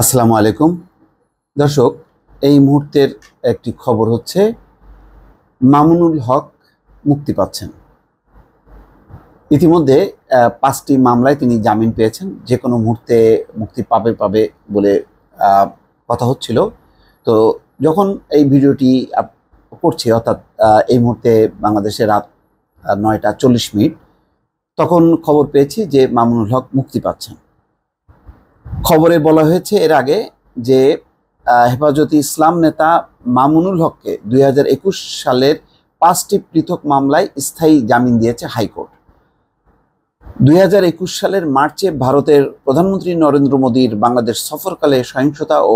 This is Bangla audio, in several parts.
আসসালামু আলাইকুম দর্শক এই মুহূর্তের একটি খবর হচ্ছে মামুনুল হক মুক্তি পাচ্ছেন ইতিমধ্যে পাঁচটি মামলায় তিনি জামিন পেয়েছেন যে কোনো মুহূর্তে মুক্তি পাবে পাবে বলে কথা হচ্ছিল তো যখন এই ভিডিওটি করছি অর্থাৎ এই মুহূর্তে বাংলাদেশে রাত নয়টা চল্লিশ মিনিট তখন খবর পেয়েছি যে মামুনুল হক মুক্তি পাচ্ছেন খবরে বলা হয়েছে এর আগে যে হেফাজতে ইসলাম নেতা মামুনুল হককে দুই সালের পাঁচটি পৃথক মামলায় স্থায়ী জামিন দিয়েছে হাইকোর্ট দুই সালের মার্চে ভারতের প্রধানমন্ত্রী নরেন্দ্র মোদীর বাংলাদেশ সফরকালে সহিংসতা ও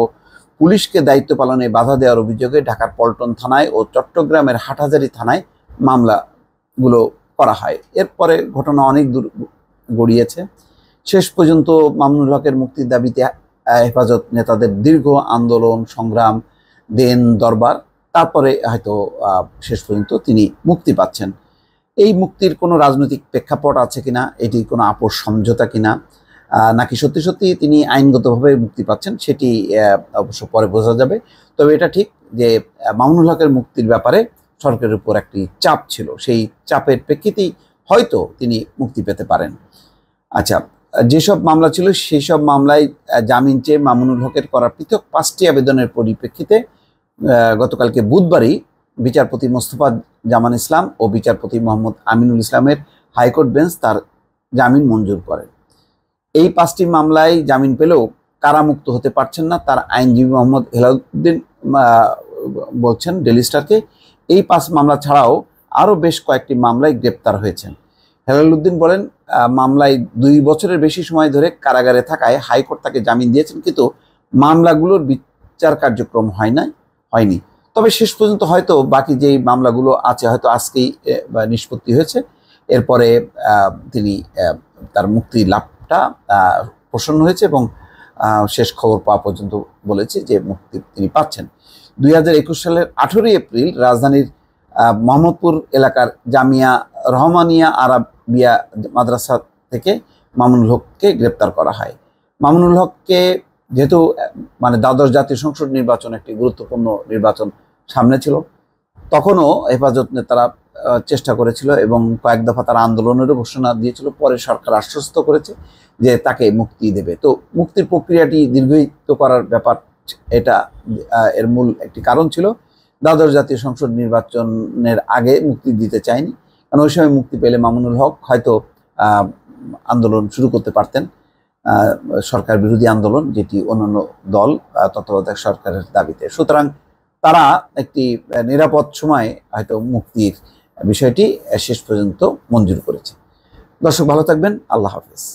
পুলিশকে দায়িত্ব পালনে বাধা দেওয়ার অভিযোগে ঢাকার পল্টন থানায় ও চট্টগ্রামের হাটহাজারি থানায় মামলাগুলো করা হয় এরপরে ঘটনা অনেক দূর গড়িয়েছে শেষ পর্যন্ত মামনুল হকের মুক্তির দাবিতে হেফাজত নেতাদের দীর্ঘ আন্দোলন সংগ্রাম দেন দরবার তারপরে হয়তো শেষ পর্যন্ত তিনি মুক্তি পাচ্ছেন এই মুক্তির কোনো রাজনৈতিক প্রেক্ষাপট আছে কিনা এটি কোনো আপোষ সমঝোতা কিনা নাকি সত্যি সত্যি তিনি আইনগতভাবে মুক্তি পাচ্ছেন সেটি অবশ্য পরে বোঝা যাবে তবে এটা ঠিক যে মামুনুল হকের মুক্তির ব্যাপারে সরকারের উপর একটি চাপ ছিল সেই চাপের প্রেক্ষিতেই হয়তো তিনি মুক্তি পেতে পারেন আচ্ছা যেসব মামলা ছিল সেই সব মামলায় জামিন চেয়ে মামুনুল হকের করা পৃথক পাঁচটি আবেদনের পরিপ্রেক্ষিতে গতকালকে বুধবারই বিচারপতি মোস্তফা জামান ইসলাম ও বিচারপতি মোহাম্মদ আমিনুল ইসলামের হাইকোর্ট বেঞ্চ তার জামিন মঞ্জুর করেন এই পাঁচটি মামলায় জামিন পেলেও কারামুক্ত হতে পারছেন না তার আইনজীবী মোহাম্মদ হেলাউদ্দিন বলছেন ডেলিস্টারকে এই পাঁচ মামলা ছাড়াও আরও বেশ কয়েকটি মামলায় গ্রেপ্তার হয়েছেন হেলালুদ্দিন বলেন মামলায় দুই বছরের বেশি সময় ধরে কারাগারে থাকায় হাইকোর্ট তাকে জামিন দিয়েছেন কিন্তু মামলাগুলোর বিচার কার্যক্রম হয় নাই হয়নি তবে শেষ পর্যন্ত হয়তো বাকি যেই মামলাগুলো আছে হয়তো আজকেই নিষ্পত্তি হয়েছে এরপরে তিনি তার মুক্তি লাভটা প্রসন্ন হয়েছে এবং শেষ খবর পাওয়া পর্যন্ত বলেছে যে মুক্তি তিনি পাচ্ছেন দুই সালের আঠেরোই এপ্রিল রাজধানীর মোহাম্মদপুর এলাকার জামিয়া রহমানিয়া আরাবিয়া মাদ্রাসা থেকে মামুনুল হককে গ্রেপ্তার করা হয় মামুনুল হককে যেহেতু মানে দ্বাদশ জাতীয় সংসদ নির্বাচন একটি গুরুত্বপূর্ণ নির্বাচন সামনে ছিল তখনও হেফাজত নেতারা চেষ্টা করেছিল এবং কয়েক দফা তারা আন্দোলনেরও ঘোষণা দিয়েছিল পরে সরকার আশ্বস্ত করেছে যে তাকে মুক্তি দেবে তো মুক্তির প্রক্রিয়াটি দীর্ঘায়িত করার ব্যাপার এটা এর মূল একটি কারণ ছিল দ্বাদশ জাতীয় সংসদ নির্বাচনের আগে মুক্তি দিতে চায়নি কারণ ওই সময় মুক্তি পেলে মামুনুল হক হয়তো আন্দোলন শুরু করতে পারতেন সরকার বিরোধী আন্দোলন যেটি অন্যান্য দল তত্ত্বাবধায়ক সরকারের দাবিতে সুতরাং তারা একটি নিরাপদ সময়ে হয়তো মুক্তির বিষয়টি শেষ পর্যন্ত মঞ্জুর করেছে দর্শক ভালো থাকবেন আল্লাহ হাফিজ